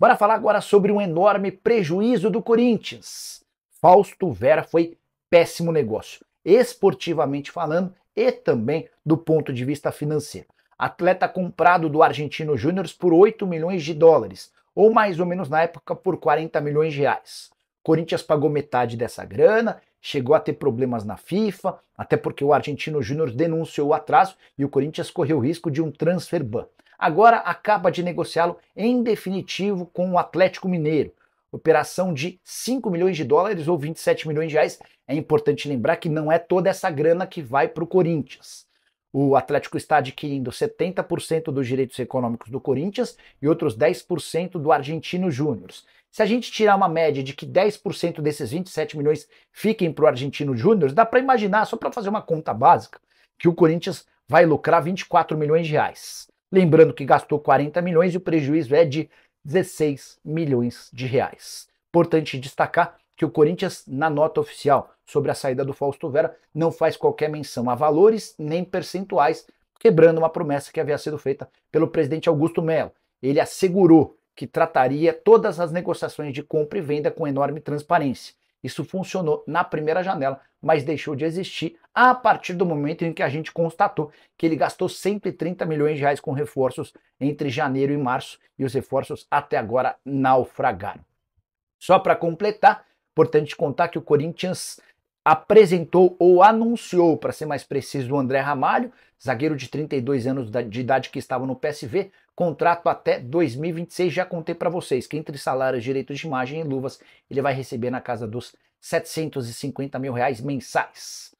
Bora falar agora sobre um enorme prejuízo do Corinthians. Fausto Vera foi péssimo negócio, esportivamente falando e também do ponto de vista financeiro. Atleta comprado do Argentino Júnior por 8 milhões de dólares, ou mais ou menos na época por 40 milhões de reais. Corinthians pagou metade dessa grana, chegou a ter problemas na FIFA, até porque o Argentino Júnior denunciou o atraso e o Corinthians correu o risco de um transfer ban agora acaba de negociá-lo em definitivo com o Atlético Mineiro. Operação de 5 milhões de dólares ou 27 milhões de reais. É importante lembrar que não é toda essa grana que vai para o Corinthians. O Atlético está adquirindo 70% dos direitos econômicos do Corinthians e outros 10% do Argentino Júnior. Se a gente tirar uma média de que 10% desses 27 milhões fiquem para o Argentino Júnior, dá para imaginar, só para fazer uma conta básica, que o Corinthians vai lucrar 24 milhões de reais. Lembrando que gastou 40 milhões e o prejuízo é de 16 milhões de reais. Importante destacar que o Corinthians, na nota oficial sobre a saída do Fausto Vera, não faz qualquer menção a valores nem percentuais, quebrando uma promessa que havia sido feita pelo presidente Augusto Melo. Ele assegurou que trataria todas as negociações de compra e venda com enorme transparência. Isso funcionou na primeira janela, mas deixou de existir a partir do momento em que a gente constatou que ele gastou 130 milhões de reais com reforços entre janeiro e março e os reforços até agora naufragaram. Só para completar, importante contar que o Corinthians apresentou ou anunciou, para ser mais preciso, o André Ramalho, zagueiro de 32 anos de idade que estava no PSV, contrato até 2026. Já contei para vocês que entre salários, direitos de imagem e luvas, ele vai receber na casa dos 750 mil reais mensais.